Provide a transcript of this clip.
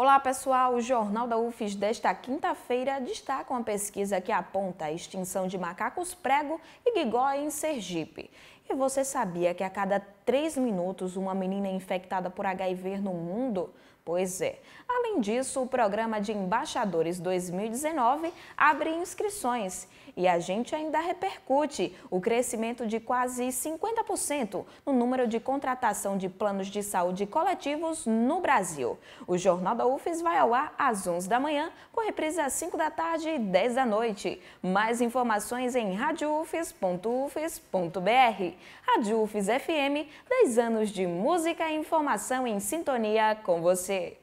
Olá pessoal, o Jornal da UFES desta quinta-feira destaca uma pesquisa que aponta a extinção de macacos prego e guigó em Sergipe. E você sabia que a cada três minutos uma menina é infectada por HIV no mundo? Pois é. Além disso, o programa de embaixadores 2019 abre inscrições e a gente ainda repercute o crescimento de quase 50% no número de contratação de planos de saúde coletivos no Brasil. O Jornal da UFES vai ao ar às 11 da manhã, com reprise às 5 da tarde e 10 da noite. Mais informações em radioufes.ufes.br. A Jufis FM, 10 anos de música e informação em sintonia com você.